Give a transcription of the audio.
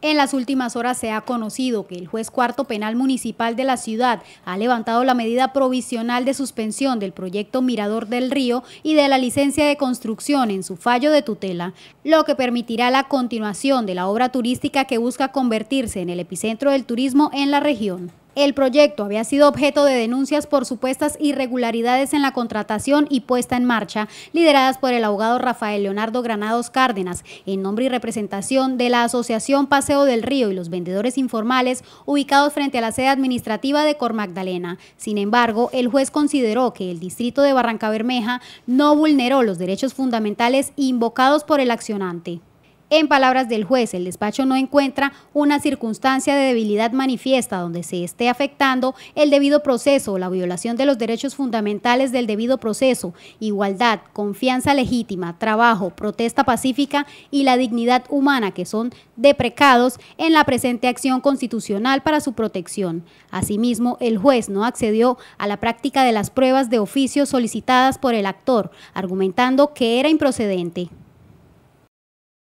En las últimas horas se ha conocido que el juez cuarto penal municipal de la ciudad ha levantado la medida provisional de suspensión del proyecto Mirador del Río y de la licencia de construcción en su fallo de tutela, lo que permitirá la continuación de la obra turística que busca convertirse en el epicentro del turismo en la región. El proyecto había sido objeto de denuncias por supuestas irregularidades en la contratación y puesta en marcha, lideradas por el abogado Rafael Leonardo Granados Cárdenas, en nombre y representación de la Asociación Paseo del Río y los vendedores informales ubicados frente a la sede administrativa de Cor Magdalena. Sin embargo, el juez consideró que el distrito de Barranca Bermeja no vulneró los derechos fundamentales invocados por el accionante. En palabras del juez, el despacho no encuentra una circunstancia de debilidad manifiesta donde se esté afectando el debido proceso o la violación de los derechos fundamentales del debido proceso, igualdad, confianza legítima, trabajo, protesta pacífica y la dignidad humana que son deprecados en la presente acción constitucional para su protección. Asimismo, el juez no accedió a la práctica de las pruebas de oficio solicitadas por el actor, argumentando que era improcedente.